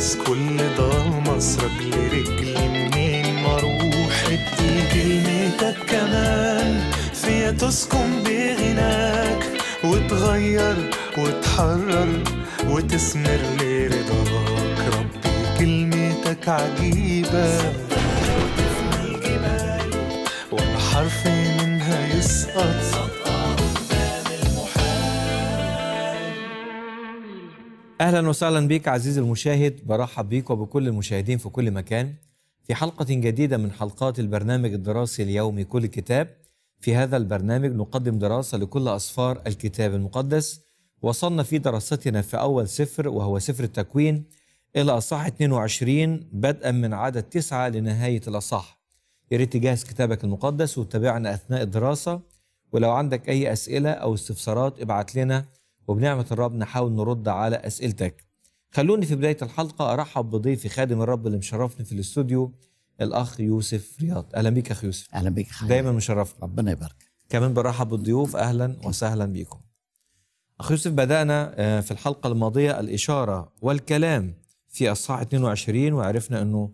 بس كل ده مصرك لرجلي منين ما اروح ادي كلمتك كمان فيا تسكن بغناك وتغير وتحرر وتسمر لرضاك ربي كلمتك عجيبة وتفنى ولا حرف منها يسقط اهلا وسهلا بك عزيزي المشاهد برحب بك وبكل المشاهدين في كل مكان في حلقه جديده من حلقات البرنامج الدراسي اليومي كل كتاب في هذا البرنامج نقدم دراسه لكل اسفار الكتاب المقدس وصلنا في دراستنا في اول سفر وهو سفر التكوين الى اصحاح 22 بدءا من عدد 9 لنهايه الاصحاح يا ريت تجهز كتابك المقدس وتتابعنا اثناء الدراسه ولو عندك اي اسئله او استفسارات ابعت لنا وبنعمة الرب نحاول نرد على أسئلتك خلوني في بداية الحلقة أرحب بضيفي خادم الرب اللي مشرفني في الاستوديو الأخ يوسف رياض أهلا بيك أخ يوسف أهلا بيك خالد دايما مشرفنا ربنا يبارك كمان برحب بالضيوف أهلا وسهلا بيكم أخ يوسف بدأنا آه، في الحلقة الماضية الإشارة والكلام في أصحاح 22 وعرفنا أنه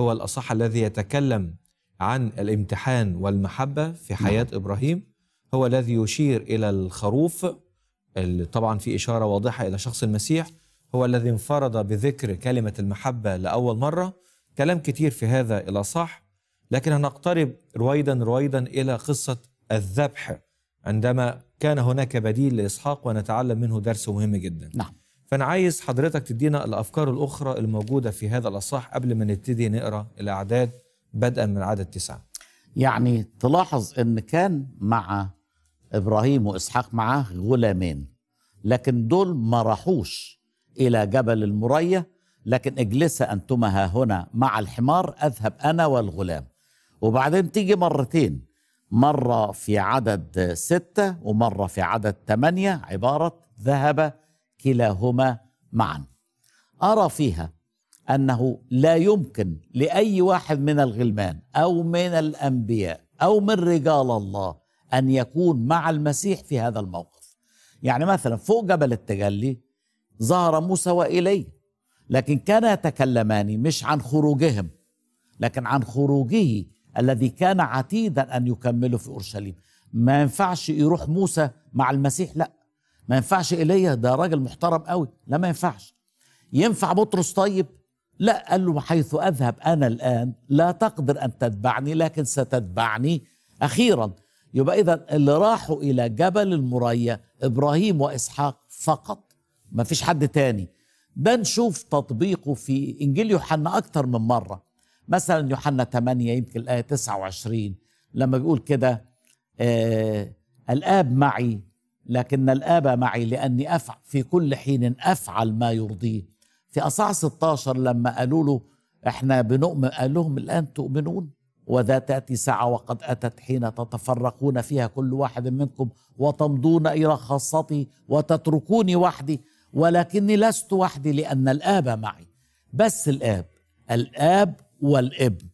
هو الأصح الذي يتكلم عن الامتحان والمحبة في حياة نعم. إبراهيم هو الذي يشير إلى الخروف طبعا في إشارة واضحة إلى شخص المسيح هو الذي انفرد بذكر كلمة المحبة لأول مرة كلام كتير في هذا الأصح لكن هنقترب رويدا رويدا إلى قصة الذبح عندما كان هناك بديل لإسحاق ونتعلم منه درس مهم جدا نعم فأنا عايز حضرتك تدينا الأفكار الأخرى الموجودة في هذا الأصح قبل ما نبتدي نقرأ الأعداد بدءا من عدد تسعة يعني تلاحظ أن كان مع ابراهيم واسحاق معاه غلامين لكن دول ما راحوش الى جبل المريه لكن اجلس انتما ها هنا مع الحمار اذهب انا والغلام وبعدين تيجي مرتين مره في عدد سته ومره في عدد ثمانيه عباره ذهب كلاهما معا ارى فيها انه لا يمكن لاي واحد من الغلمان او من الانبياء او من رجال الله ان يكون مع المسيح في هذا الموقف يعني مثلا فوق جبل التجلي ظهر موسى وايليا لكن كانا يتكلمان مش عن خروجهم لكن عن خروجه الذي كان عتيدا ان يكمله في اورشليم ما ينفعش يروح موسى مع المسيح لا ما ينفعش ايليا ده راجل محترم قوي لا ما ينفعش ينفع بطرس طيب لا قال له حيث اذهب انا الان لا تقدر ان تتبعني لكن ستتبعني اخيرا يبقى إذا اللي راحوا إلى جبل المرية إبراهيم وإسحاق فقط ما فيش حد تاني ده نشوف تطبيقه في إنجيل يوحنا أكتر من مرة مثلا يوحنا 8 يمكن الآية 29 لما بيقول كده آه الآب معي لكن الآب معي لأني أفعل في كل حين أفعل ما يرضيه في أصحاح 16 لما قالوا له احنا بنؤمن قال لهم الآن تؤمنون وذا تأتي ساعة وقد أتت حين تتفرقون فيها كل واحد منكم وتمضون إلى خاصتي وتتركوني وحدي ولكني لست وحدي لأن الآب معي بس الآب الآب والابن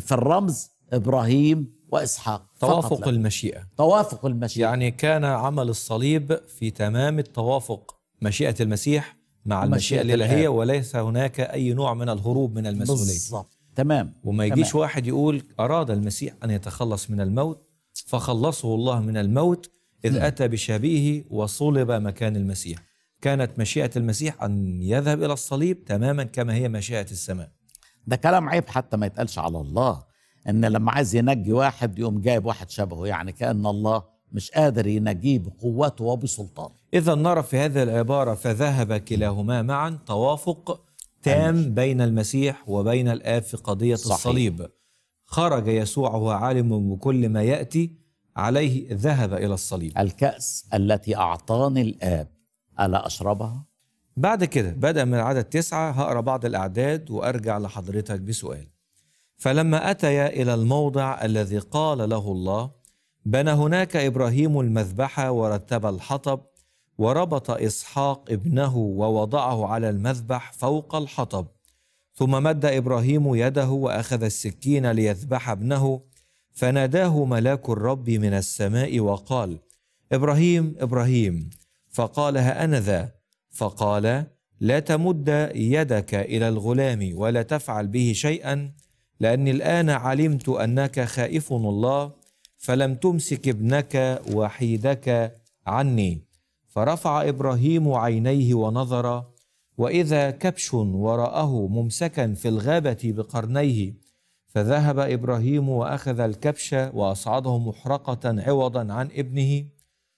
في الرمز إبراهيم وإسحاق توافق المشيئة توافق المشيئة يعني كان عمل الصليب في تمام التوافق مشيئة المسيح مع المشيئة الإلهية وليس هناك أي نوع من الهروب من المسؤولية بالضبط تمام وما يجيش تمام. واحد يقول أراد المسيح أن يتخلص من الموت فخلصه الله من الموت إذ نعم. أتى بشبيهه وصلب مكان المسيح كانت مشيئة المسيح أن يذهب إلى الصليب تماما كما هي مشيئة السماء ده كلام عيب حتى ما يتقالش على الله ان لما عايز ينجي واحد يقوم جايب واحد شبهه يعني كان الله مش قادر ينجيه بقوته وبسلطانه اذا نرى في هذه العباره فذهب كلاهما معا توافق تام بين المسيح وبين الآب في قضية صحيح. الصليب خرج يسوع وهو عالم بكل ما يأتي عليه ذهب إلى الصليب الكأس التي أعطاني الآب ألا أشربها؟ بعد كده بدأ من العدد تسعة هقرأ بعض الأعداد وأرجع لحضرتك بسؤال فلما أتيا إلى الموضع الذي قال له الله بنى هناك إبراهيم المذبحة ورتب الحطب وربط اسحاق ابنه ووضعه على المذبح فوق الحطب ثم مد ابراهيم يده واخذ السكين ليذبح ابنه فناداه ملاك الرب من السماء وقال ابراهيم ابراهيم فقال هانذا فقال لا تمد يدك الى الغلام ولا تفعل به شيئا لاني الان علمت انك خائف الله فلم تمسك ابنك وحيدك عني فرفع ابراهيم عينيه ونظر واذا كبش وراءه ممسكا في الغابه بقرنيه فذهب ابراهيم واخذ الكبش واصعده محرقه عوضا عن ابنه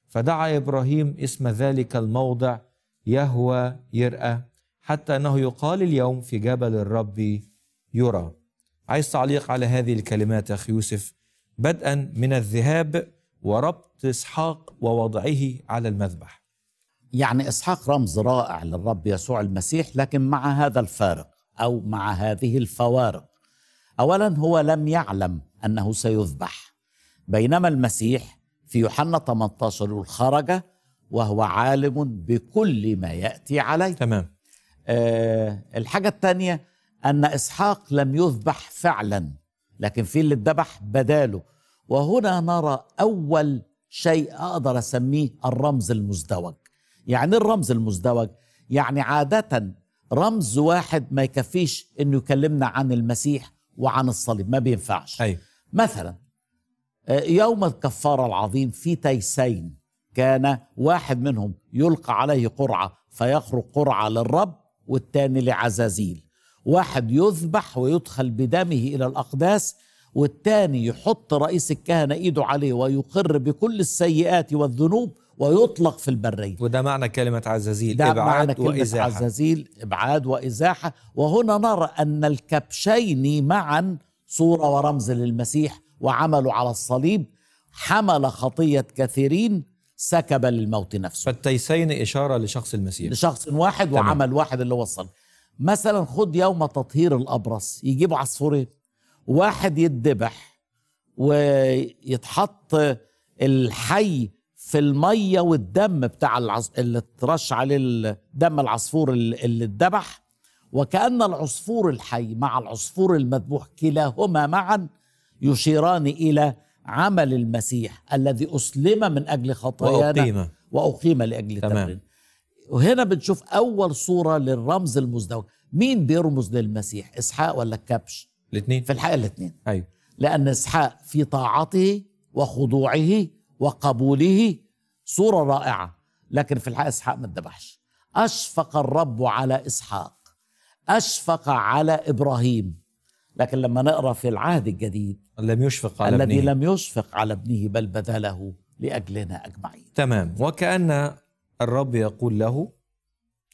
فدعا ابراهيم اسم ذلك الموضع يهوى يرأى حتى انه يقال اليوم في جبل الرب يرى. عايز تعليق على هذه الكلمات يا اخي يوسف بدءا من الذهاب وربط اسحاق ووضعه على المذبح. يعني اسحاق رمز رائع للرب يسوع المسيح لكن مع هذا الفارق او مع هذه الفوارق اولا هو لم يعلم انه سيذبح بينما المسيح في يوحنا 18 خرج وهو عالم بكل ما ياتي عليه تمام أه الحاجه الثانيه ان اسحاق لم يذبح فعلا لكن في اللي اتذبح بداله وهنا نرى اول شيء اقدر اسميه الرمز المزدوج يعني الرمز المزدوج يعني عادة رمز واحد ما يكفيش انه يكلمنا عن المسيح وعن الصليب ما بينفعش أي. مثلا آه، يوم الكفارة العظيم في تيسين كان واحد منهم يلقى عليه قرعة فيخرج قرعة للرب والتاني لعزازيل واحد يذبح ويدخل بدمه إلى الأقداس والتاني يحط رئيس الكهنة إيده عليه ويقر بكل السيئات والذنوب ويطلق في البرية وده معنى كلمة عزازيل ده إبعاد معنى كلمة وإزاحة عزازيل إبعاد وإزاحة وهنا نرى أن الكبشين معا صورة ورمز للمسيح وعملوا على الصليب حمل خطية كثيرين سكب للموت نفسه فالتيسين إشارة لشخص المسيح لشخص واحد تمام. وعمل واحد اللي هو الصليب مثلا خد يوم تطهير الأبرص يجيبوا عصفورين واحد يتذبح ويتحط الحي في الميه والدم بتاع العص... اللي اترش عليه دم العصفور اللي اتذبح وكأن العصفور الحي مع العصفور المذبوح كلاهما معا يشيران إلى عمل المسيح الذي أسلم من أجل خطايانا وأقيم, وأقيم لأجل تمام وهنا بنشوف أول صورة للرمز المزدوج مين بيرمز للمسيح إسحاق ولا الكبش الاثنين في الحقيقة الاثنين أيوة. لأن إسحاق في طاعته وخضوعه وقبوله صورة رائعة لكن في الحقيقة إسحاق ما اتذبحش أشفق الرب على إسحاق أشفق على إبراهيم لكن لما نقرأ في العهد الجديد لم يشفق على الذي لم يشفق على ابنه بل بذله لأجلنا أجمعين تمام وكأن الرب يقول له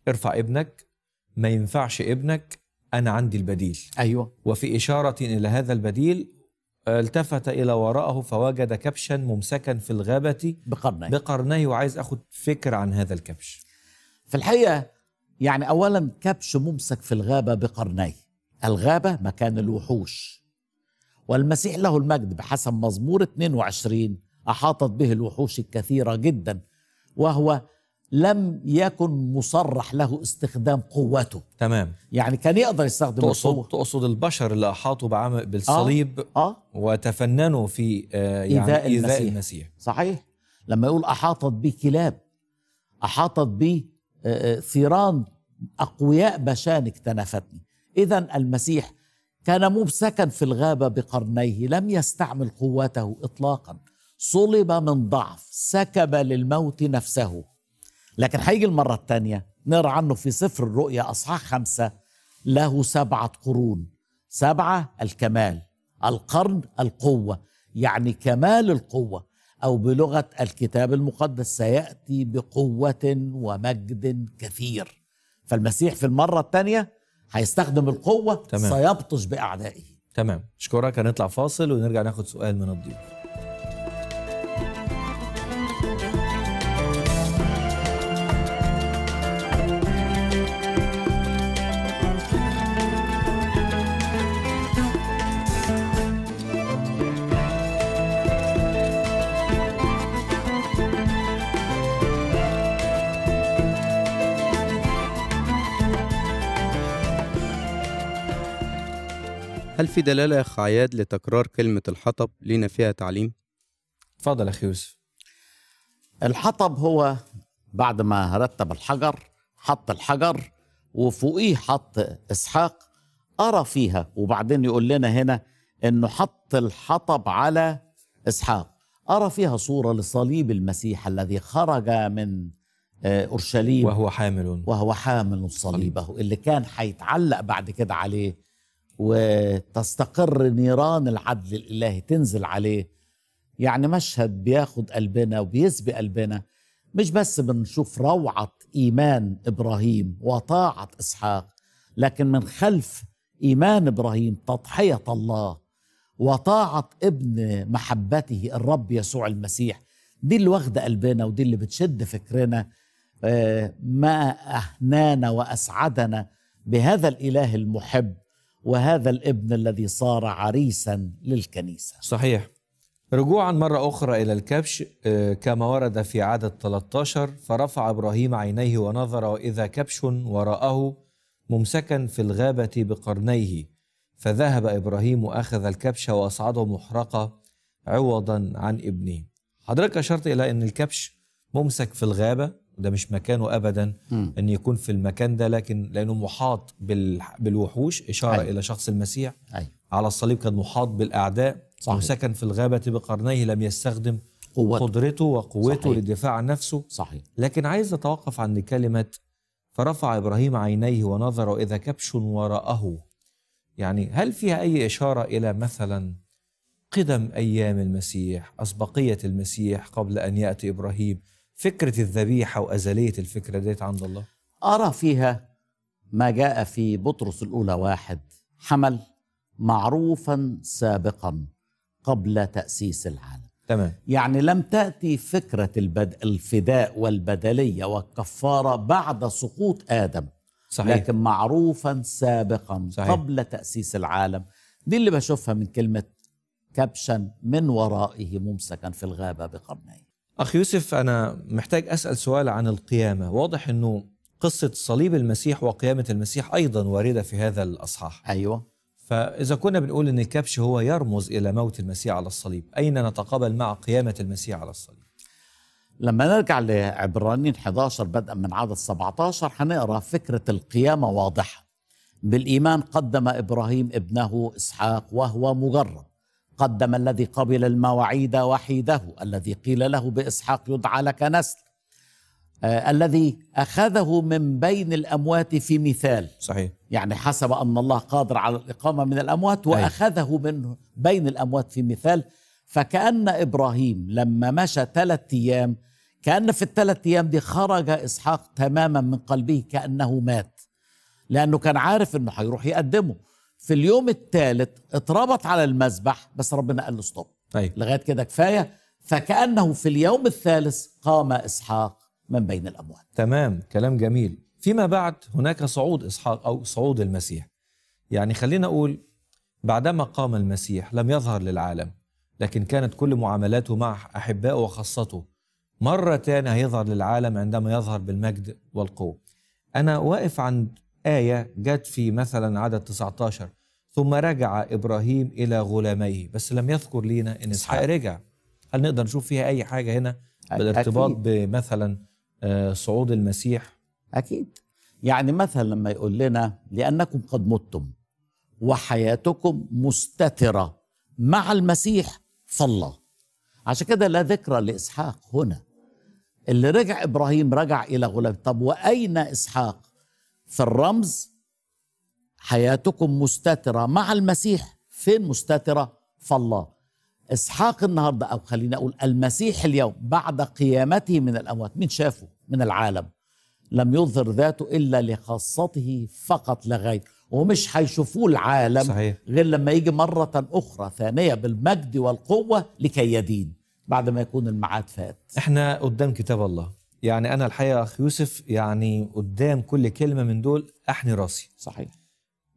ارفع ابنك ما ينفعش ابنك أنا عندي البديل أيوة وفي إشارة إلى هذا البديل التفت الى وراءه فوجد كبشا ممسكا في الغابه بقرنيه بقرنيه وعايز اخد فكر عن هذا الكبش في الحقيقه يعني اولا كبش ممسك في الغابه بقرنيه الغابه مكان الوحوش والمسيح له المجد بحسب مزمور 22 احاطت به الوحوش الكثيره جدا وهو لم يكن مصرح له استخدام قوته تمام يعني كان يقدر يستخدم تقصد القوة. تقصد البشر اللي احاطوا بعمل بالصليب آه. آه. وتفننوا في آه يعني إيذاء, إيذاء المسيح. المسيح صحيح لما يقول احاطت بي كلاب احاطت بي آه، آه، ثيران اقوياء بشان اكتنفتني اذا المسيح كان ممسكا في الغابه بقرنيه لم يستعمل قوته اطلاقا صلب من ضعف سكب للموت نفسه لكن هيجي المرة الثانية نقرا عنه في سفر الرؤيا أصحاح خمسة له سبعة قرون سبعة الكمال القرن القوة يعني كمال القوة أو بلغة الكتاب المقدس سيأتي بقوة ومجد كثير فالمسيح في المرة الثانية هيستخدم القوة تمام. سيبطش بأعدائه تمام أشكرك هنطلع فاصل ونرجع ناخد سؤال من الضيوف هل في دلالة يا خياد لتكرار كلمة الحطب لنا فيها تعليم؟ تفضل أخي يوسف الحطب هو بعد ما رتب الحجر حط الحجر وفوقيه حط إسحاق أرى فيها وبعدين يقول لنا هنا أنه حط الحطب على إسحاق أرى فيها صورة لصليب المسيح الذي خرج من آه، أورشليم وهو حامل وهو حامل صليبه اللي كان هيتعلق بعد كده عليه وتستقر نيران العدل الإلهي تنزل عليه يعني مشهد بياخد قلبنا وبيسبق قلبنا مش بس بنشوف روعة إيمان إبراهيم وطاعة إسحاق لكن من خلف إيمان إبراهيم تضحية الله وطاعة ابن محبته الرب يسوع المسيح دي اللي واخدة قلبنا ودي اللي بتشد فكرنا آه، ما أهنانا وأسعدنا بهذا الإله المحب وهذا الابن الذي صار عريسا للكنيسة صحيح رجوعا مرة أخرى إلى الكبش آه، كما ورد في عدد 13 فرفع إبراهيم عينيه ونظر وإذا كبش وراءه ممسكا في الغابة بقرنيه فذهب إبراهيم وأخذ الكبش وأصعده محرقة عوضا عن ابنه حضرتك أشرت إلى أن الكبش ممسك في الغابة ده مش مكانه ابدا م. ان يكون في المكان ده لكن لانه محاط بالوحوش اشاره أي. أيوه. الى شخص المسيح أي. أيوه. على الصليب كان محاط بالاعداء صحيح. وسكن في الغابه بقرنيه لم يستخدم قوته. قدرته وقوته صحيح. للدفاع عن نفسه صحيح لكن عايز اتوقف عند كلمه فرفع ابراهيم عينيه ونظر واذا كبش وراءه يعني هل فيها اي اشاره الى مثلا قدم ايام المسيح اسبقيه المسيح قبل ان ياتي ابراهيم فكرة الذبيحة وأزلية الفكرة ديت عند الله أرى فيها ما جاء في بطرس الأولى واحد حمل معروفا سابقا قبل تأسيس العالم تمام يعني لم تأتي فكرة البد... الفداء والبدلية والكفارة بعد سقوط آدم صحيح. لكن معروفا سابقا صحيح. قبل تأسيس العالم دي اللي بشوفها من كلمة كبشا من ورائه ممسكا في الغابة بقرنين أخ يوسف أنا محتاج أسأل سؤال عن القيامة واضح أنه قصة صليب المسيح وقيامة المسيح أيضا واردة في هذا الأصحاح أيوة فإذا كنا بنقول أن الكبش هو يرمز إلى موت المسيح على الصليب أين نتقابل مع قيامة المسيح على الصليب؟ لما نرجع لعبرانيين 11 بدءا من عدد 17 هنقرا فكرة القيامة واضحة بالإيمان قدم إبراهيم ابنه إسحاق وهو مجرد قدم الذي قبل المواعيد وحيده الذي قيل له باسحاق يدعى لك نسل آه الذي اخذه من بين الاموات في مثال صحيح يعني حسب ان الله قادر على الاقامه من الاموات واخذه من بين الاموات في مثال فكان ابراهيم لما مشى ثلاث ايام كان في الثلاث ايام دي خرج اسحاق تماما من قلبه كانه مات لانه كان عارف انه هيروح يقدمه في اليوم الثالث اتربط على المذبح بس ربنا قال له ستوب طيب. أيوة. لغايه كده كفايه فكانه في اليوم الثالث قام اسحاق من بين الاموات تمام كلام جميل فيما بعد هناك صعود اسحاق او صعود المسيح يعني خلينا اقول بعدما قام المسيح لم يظهر للعالم لكن كانت كل معاملاته مع احبائه وخاصته مرة ثانيه هيظهر للعالم عندما يظهر بالمجد والقوة أنا واقف عند آية جت في مثلا عدد 19 ثم رجع إبراهيم إلى غلاميه بس لم يذكر لينا إن إسحاق رجع هل نقدر نشوف فيها أي حاجة هنا بالارتباط بمثلا آه، صعود المسيح أكيد يعني مثلا لما يقول لنا لأنكم قد متم وحياتكم مستترة مع المسيح فالله عشان كده لا ذكرى لإسحاق هنا اللي رجع إبراهيم رجع إلى غلام طب وأين إسحاق فالرمز حياتكم مستترة مع المسيح فين مستترة فالله إسحاق النهاردة أو خلينا أقول المسيح اليوم بعد قيامته من الأموات مين شافه من العالم لم يظهر ذاته إلا لخاصته فقط لغاية ومش هيشوفوه العالم صحيح. غير لما يجي مرة أخرى ثانية بالمجد والقوة لكي يدين بعد ما يكون الميعاد فات احنا قدام كتاب الله يعني انا الحقيقه اخ يوسف يعني قدام كل كلمه من دول احني راسي صحيح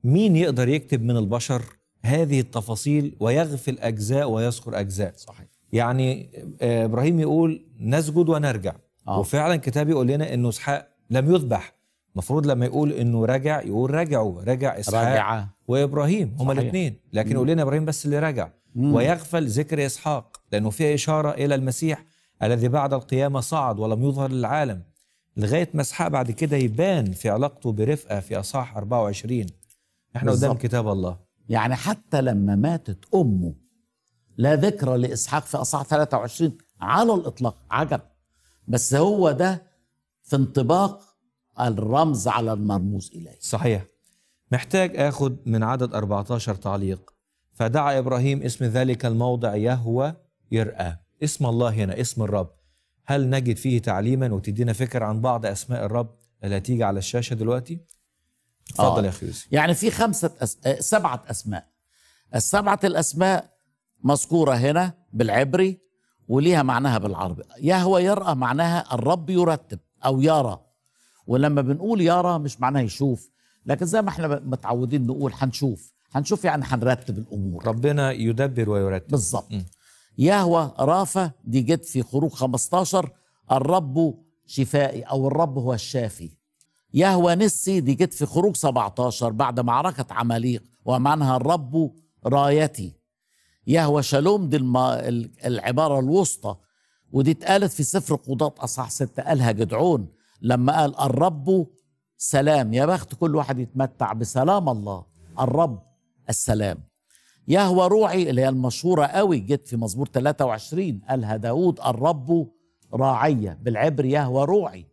مين يقدر يكتب من البشر هذه التفاصيل ويغفل اجزاء ويذكر اجزاء صحيح يعني ابراهيم يقول نسجد ونرجع آه. وفعلا كتاب يقول لنا انه اسحاق لم يذبح المفروض لما يقول انه رجع يقول رجعوا رجع اسحاق رجع. وابراهيم هما الاثنين لكن يقول لنا ابراهيم بس اللي رجع مم. ويغفل ذكر اسحاق لانه فيه اشاره الى المسيح الذي بعد القيامة صعد ولم يظهر للعالم لغاية ما اسحاق بعد كده يبان في علاقته برفقة في أصحاح 24 احنا قدام كتاب الله يعني حتى لما ماتت أمه لا ذكرى لإسحاق في أصحاح 23 على الإطلاق عجب بس هو ده في انطباق الرمز على المرموز إليه صحيح محتاج آخد من عدد 14 تعليق فدعا إبراهيم اسم ذلك الموضع يهوى يرأى اسم الله هنا اسم الرب هل نجد فيه تعليما وتدينا فكرة عن بعض أسماء الرب اللي هتيجي على الشاشة دلوقتي اتفضل آه. يا أخي يوسف يعني في خمسة أس... آه، سبعة أسماء السبعة الأسماء مذكورة هنا بالعبري وليها معناها بالعربي يهوى يرى معناها الرب يرتب أو يرى ولما بنقول يرى مش معناها يشوف لكن زي ما احنا متعودين نقول هنشوف هنشوف يعني هنرتب الامور ربنا يدبر ويرتب بالظبط يهوى رافة دي جت في خروج 15 الرب شفائي أو الرب هو الشافي يهوى نسي دي جت في خروج 17 بعد معركة عماليق ومعنها الرب رايتي يهوى شالوم دي العبارة الوسطى ودي اتقالت في سفر قضاة أصح ستة قالها جدعون لما قال الرب سلام يا بخت كل واحد يتمتع بسلام الله الرب السلام يهوى روعي اللي هي المشهورة قوي جت في مزمور 23 قالها داود الرب راعية بالعبر يهوى روعي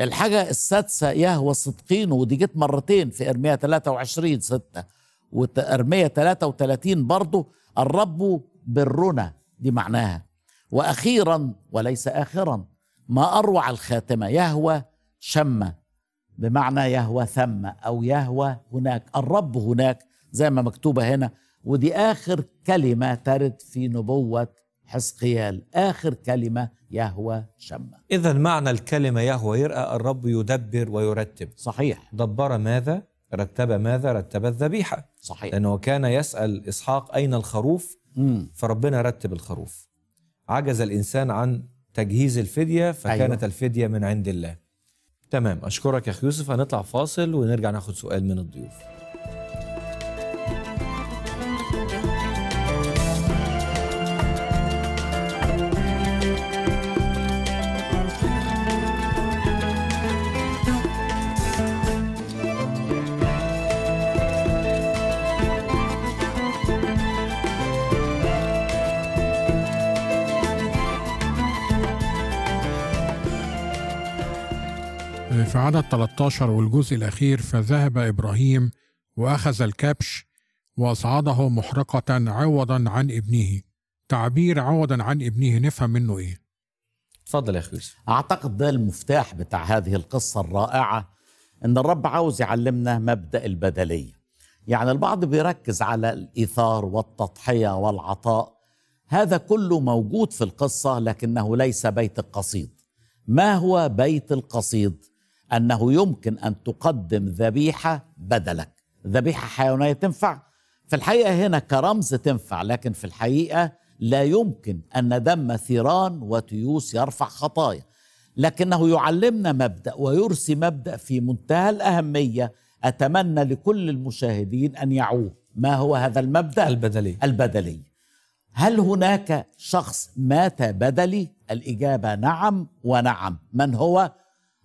الحاجة السادسة يهوى صدقين ودي جت مرتين في إرمية 23 6 وإرمية 33 برضه الرب برنا دي معناها وأخيرا وليس آخرا ما أروع الخاتمة يهوى شمة بمعنى يهوى ثم أو يهوى هناك الرب هناك زي ما مكتوبة هنا ودي آخر كلمة ترد في نبوة حزقيال آخر كلمة يهوى شمة إذا معنى الكلمة يهوى يرأى الرب يدبر ويرتب صحيح دبر ماذا؟ رتب ماذا؟ رتب الذبيحة صحيح لأنه كان يسأل إسحاق أين الخروف؟ مم. فربنا رتب الخروف عجز الإنسان عن تجهيز الفدية فكانت أيوة. الفدية من عند الله تمام أشكرك يا أخي يوسف هنطلع فاصل ونرجع ناخد سؤال من الضيوف في عدد 13 والجزء الأخير فذهب إبراهيم وأخذ الكبش وأصعده محرقة عوضا عن ابنه تعبير عوضا عن ابنه نفهم منه إيه تفضل يا أخي أعتقد ده المفتاح بتاع هذه القصة الرائعة إن الرب عاوز يعلمنا مبدأ البدلية يعني البعض بيركز على الإيثار والتضحية والعطاء هذا كله موجود في القصة لكنه ليس بيت القصيد ما هو بيت القصيد انه يمكن ان تقدم ذبيحه بدلك ذبيحه حيوانيه تنفع في الحقيقه هنا كرمز تنفع لكن في الحقيقه لا يمكن ان دم ثيران وتيوس يرفع خطايا لكنه يعلمنا مبدا ويرسي مبدا في منتهى الاهميه اتمنى لكل المشاهدين ان يعوه ما هو هذا المبدا البدلي البدلي هل هناك شخص مات بدلي الاجابه نعم ونعم من هو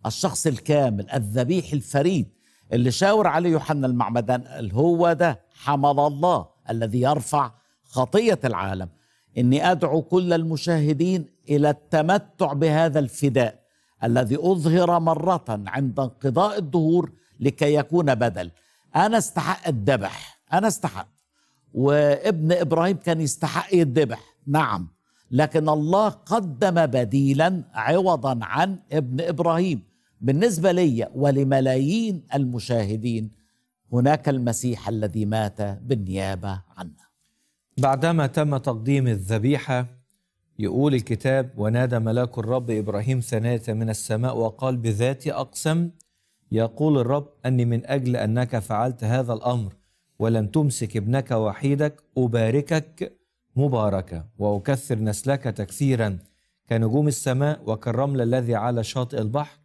الشخص الكامل الذبيح الفريد اللي شاور عليه يوحنا المعمدان قال هو ده حمل الله الذي يرفع خطية العالم إني أدعو كل المشاهدين إلى التمتع بهذا الفداء الذي أظهر مرة عند انقضاء الدهور لكي يكون بدل أنا استحق الذبح أنا استحق وابن إبراهيم كان يستحق الذبح نعم لكن الله قدم بديلا عوضا عن ابن إبراهيم بالنسبه لي ولملايين المشاهدين هناك المسيح الذي مات بالنيابه عنا بعدما تم تقديم الذبيحه يقول الكتاب ونادى ملاك الرب ابراهيم ثانية من السماء وقال بذاتي اقسم يقول الرب اني من اجل انك فعلت هذا الامر ولم تمسك ابنك وحيدك اباركك مباركه واكثر نسلك تكثيرا كنجوم السماء وكالرمل الذي على شاطئ البحر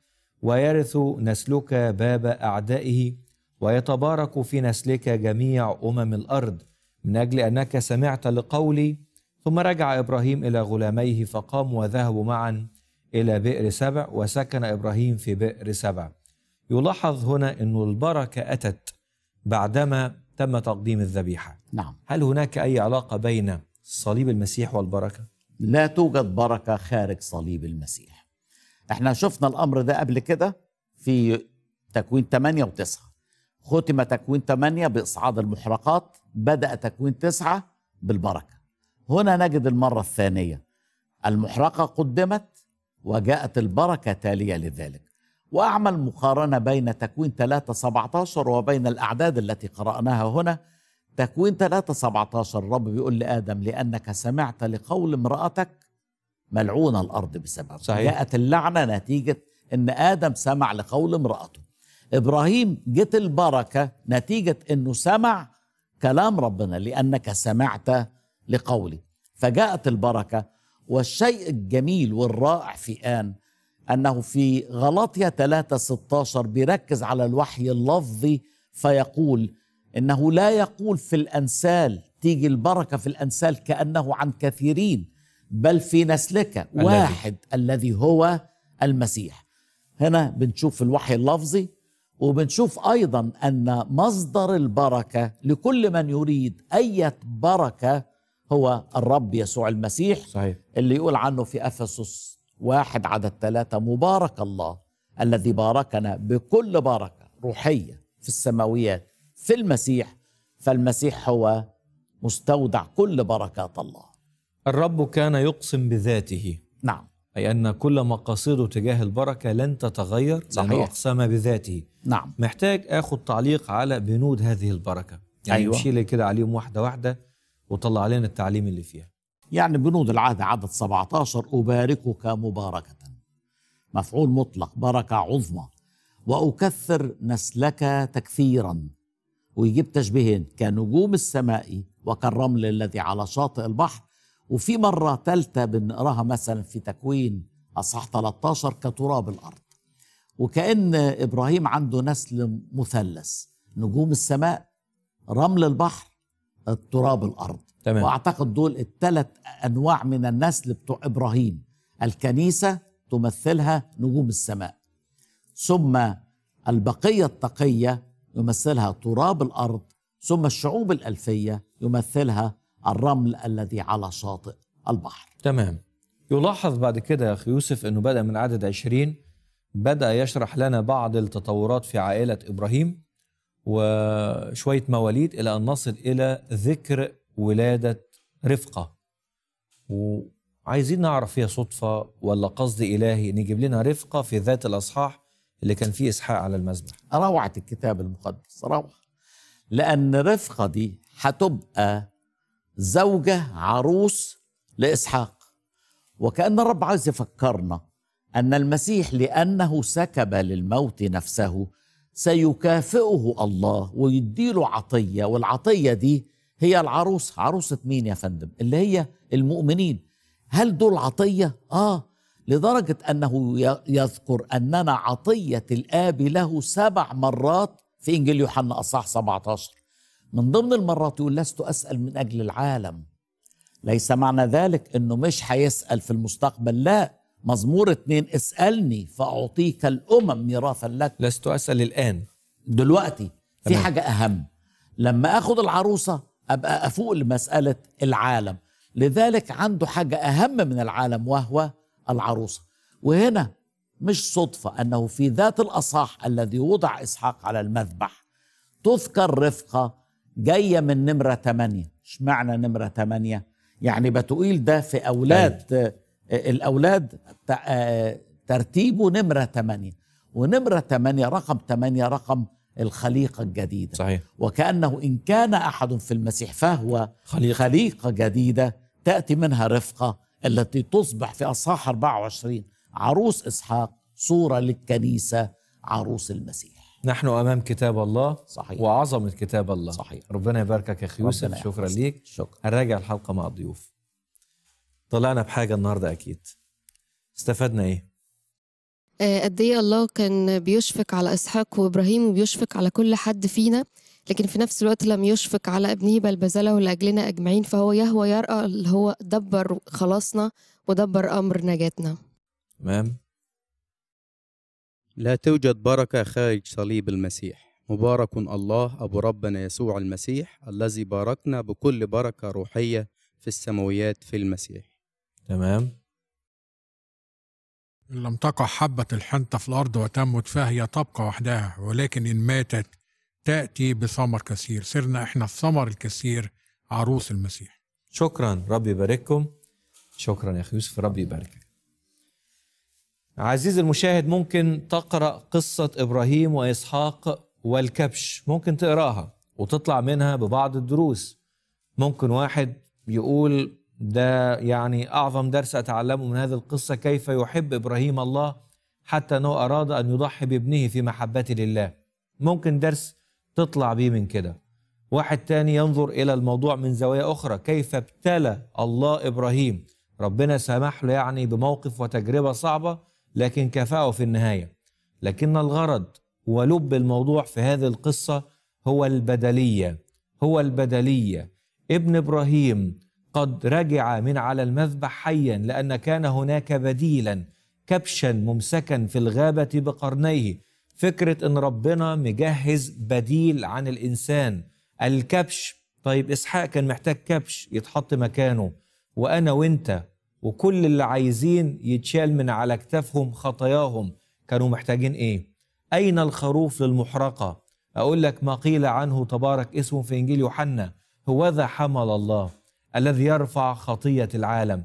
ويرث نسلك باب اعدائه ويتبارك في نسلك جميع امم الارض من اجل انك سمعت لقولي ثم رجع ابراهيم الى غلاميه فقاموا وذهبوا معا الى بئر سبع وسكن ابراهيم في بئر سبع يلاحظ هنا أن البركه اتت بعدما تم تقديم الذبيحه نعم هل هناك اي علاقه بين صليب المسيح والبركه لا توجد بركه خارج صليب المسيح احنا شفنا الامر ده قبل كده في تكوين 8 و9 ختم تكوين 8 باصعاد المحرقات بدا تكوين 9 بالبركه هنا نجد المره الثانيه المحرقه قدمت وجاءت البركه تاليه لذلك واعمل مقارنه بين تكوين 3 17 وبين الاعداد التي قراناها هنا تكوين 3 17 الرب بيقول لادم لانك سمعت لقول امراتك ملعونة الأرض بسببه صحيح. جاءت اللعنة نتيجة أن آدم سمع لقول امرأته إبراهيم جت البركة نتيجة أنه سمع كلام ربنا لأنك سمعت لقولي فجاءت البركة والشيء الجميل والرائع في آن أنه في غلطية 3 16 بيركز على الوحي اللفظي فيقول إنه لا يقول في الأنسال تيجي البركة في الأنسال كأنه عن كثيرين بل في نسلك واحد الذي, الذي هو المسيح هنا بنشوف الوحي اللفظي وبنشوف ايضا ان مصدر البركه لكل من يريد اي بركه هو الرب يسوع المسيح صحيح. اللي يقول عنه في افسس واحد عدد ثلاثة مبارك الله الذي باركنا بكل بركة روحية في السماويات في المسيح فالمسيح هو مستودع كل بركات الله الرب كان يقسم بذاته نعم أي أن كل مقاصده تجاه البركة لن تتغير صحيح أقسم بذاته نعم محتاج آخد تعليق على بنود هذه البركة يعني أيوة. لي كده عليهم واحدة واحدة وطلع علينا التعليم اللي فيها يعني بنود العهد عدد 17 أباركك مباركة مفعول مطلق بركة عظمى وأكثر نسلك تكثيرا ويجيب تشبيهين كنجوم السماء وكالرمل الذي على شاطئ البحر وفي مرة ثالثة بنقراها مثلا في تكوين أصحاح 13 كتراب الأرض وكأن إبراهيم عنده نسل مثلث نجوم السماء رمل البحر التراب الأرض تمام. وأعتقد دول الثلاث أنواع من النسل بتوع إبراهيم الكنيسة تمثلها نجوم السماء ثم البقية التقية يمثلها تراب الأرض ثم الشعوب الألفية يمثلها الرمل الذي على شاطئ البحر تمام يلاحظ بعد كده يا أخي يوسف أنه بدأ من عدد عشرين بدأ يشرح لنا بعض التطورات في عائلة إبراهيم وشوية مواليد إلى أن نصل إلى ذكر ولادة رفقة وعايزين نعرف هي صدفة ولا قصد إلهي نجيب لنا رفقة في ذات الأصحاح اللي كان فيه إسحاق على المذبح روعة الكتاب المقدس روعة لأن رفقة دي هتبقى زوجة عروس لإسحاق وكأن الرب عايز يفكرنا أن المسيح لأنه سكب للموت نفسه سيكافئه الله ويديله عطية والعطية دي هي العروس عروسة مين يا فندم اللي هي المؤمنين هل دول عطية؟ آه لدرجة أنه يذكر أننا عطية الآب له سبع مرات في إنجيل يوحنا أصح 17 من ضمن المرات يقول لست أسأل من أجل العالم ليس معنى ذلك أنه مش هيسأل في المستقبل لا مزمور اتنين اسألني فأعطيك الأمم ميراثا لك لست أسأل الآن دلوقتي في حاجة أهم لما أخد العروسة أبقى أفوق لمسألة العالم لذلك عنده حاجة أهم من العالم وهو العروسة وهنا مش صدفة أنه في ذات الأصح الذي وضع إسحاق على المذبح تذكر رفقة جايه من نمره ثمانية اشمعنى نمره ثمانية يعني بتقول ده في اولاد أيه. الاولاد آه، ترتيبه نمره ثمانية ونمره ثمانية رقم ثمانية رقم الخليقه الجديده صحيح. وكانه ان كان احد في المسيح فهو خليقه, خليقة جديده تاتي منها رفقه التي تصبح في اصحاح 24 عروس اسحاق صوره للكنيسه عروس المسيح نحن امام كتاب الله صحيح وعظمه كتاب الله صحيح ربنا يباركك يا اخي يوسف شكرا ليك شكرا هنراجع الحلقه مع الضيوف طلعنا بحاجه النهارده اكيد استفدنا ايه؟ آه، قد ايه الله كان بيشفق على اسحاق وابراهيم وبيشفق على كل حد فينا لكن في نفس الوقت لم يشفق على ابنه بل بذله لاجلنا اجمعين فهو يهوى يرأى اللي هو دبر خلاصنا ودبر امر نجاتنا تمام لا توجد بركة خارج صليب المسيح مبارك الله أبو ربنا يسوع المسيح الذي باركنا بكل بركة روحية في السماويات في المسيح تمام إن لم تقع حبة الحنطة في الأرض وتموت فهي تبقى وحدها ولكن إن ماتت تأتي بثمر كثير صرنا إحنا الثمر الكثير عروس المسيح شكرا ربي يبارككم شكرا يا أخي يوسف ربي يباركك عزيزي المشاهد ممكن تقرأ قصة إبراهيم وإسحاق والكبش ممكن تقراها وتطلع منها ببعض الدروس ممكن واحد يقول ده يعني أعظم درس أتعلمه من هذه القصة كيف يحب إبراهيم الله حتى أنه أراد أن يضحي بابنه في محبته لله ممكن درس تطلع بيه من كده واحد تاني ينظر إلى الموضوع من زوايا أخرى كيف ابتلى الله إبراهيم ربنا سمح له يعني بموقف وتجربة صعبة لكن كفاه في النهايه لكن الغرض ولب الموضوع في هذه القصه هو البدليه هو البدليه ابن ابراهيم قد رجع من على المذبح حيا لان كان هناك بديلا كبشا ممسكا في الغابه بقرنيه فكره ان ربنا مجهز بديل عن الانسان الكبش طيب اسحاق كان محتاج كبش يتحط مكانه وانا وانت وكل اللي عايزين يتشال من على كتافهم خطاياهم كانوا محتاجين ايه اين الخروف للمحرقه اقول لك ما قيل عنه تبارك اسمه في انجيل يوحنا هوذا حمل الله الذي يرفع خطيه العالم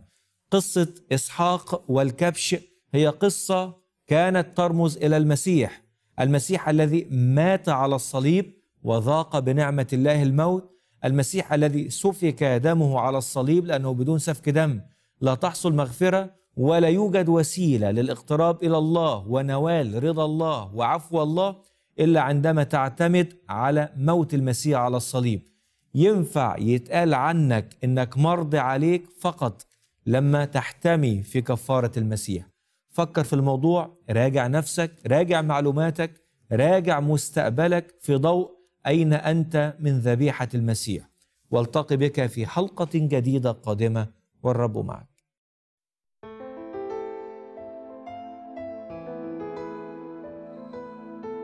قصه اسحاق والكبش هي قصه كانت ترمز الى المسيح المسيح الذي مات على الصليب وذاق بنعمه الله الموت المسيح الذي سفك دمه على الصليب لانه بدون سفك دم لا تحصل مغفرة ولا يوجد وسيلة للاقتراب إلى الله ونوال رضا الله وعفو الله إلا عندما تعتمد على موت المسيح على الصليب ينفع يتقال عنك إنك مرضي عليك فقط لما تحتمي في كفارة المسيح فكر في الموضوع راجع نفسك راجع معلوماتك راجع مستقبلك في ضوء أين أنت من ذبيحة المسيح والتقي بك في حلقة جديدة قادمة والرب معك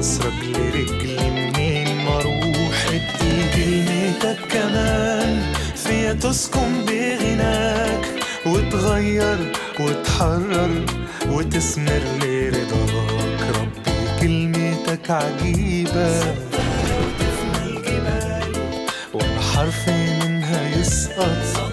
نصرك لرجلي منين مروح ادي كلمتك كمان فيا تسكن بغناك وتغير وتحرر وتسمر لرضاك ربي كلمتك عجيبة ولا حرف منها يسقط